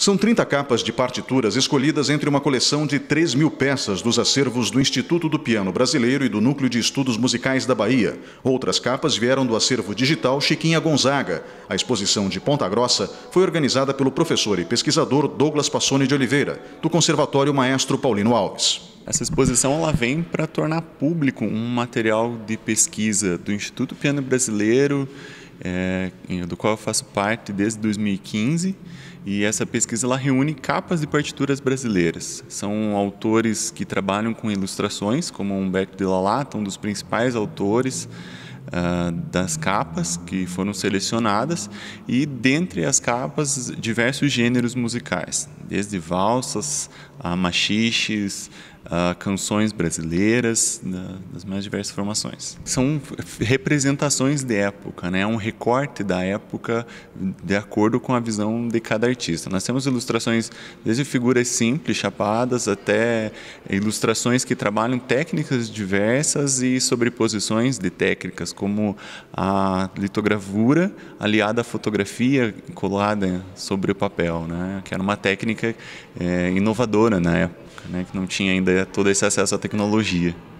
São 30 capas de partituras escolhidas entre uma coleção de 3 mil peças dos acervos do Instituto do Piano Brasileiro e do Núcleo de Estudos Musicais da Bahia. Outras capas vieram do acervo digital Chiquinha Gonzaga. A exposição de Ponta Grossa foi organizada pelo professor e pesquisador Douglas Passoni de Oliveira, do Conservatório Maestro Paulino Alves. Essa exposição ela vem para tornar público um material de pesquisa do Instituto Piano Brasileiro é, do qual eu faço parte desde 2015. E essa pesquisa ela reúne capas de partituras brasileiras. São autores que trabalham com ilustrações, como Humberto de Lalata, um dos principais autores uh, das capas que foram selecionadas e dentre as capas diversos gêneros musicais, desde valsas a machiches, Uh, canções brasileiras das mais diversas formações. São representações de época, né? É um recorte da época de acordo com a visão de cada artista. Nós temos ilustrações desde figuras simples, chapadas, até ilustrações que trabalham técnicas diversas e sobreposições de técnicas técnicas, como a litografura aliada à fotografia colada sobre o papel, né? que era uma técnica é, inovadora na época, né? que não tinha ainda todo esse acesso à tecnologia.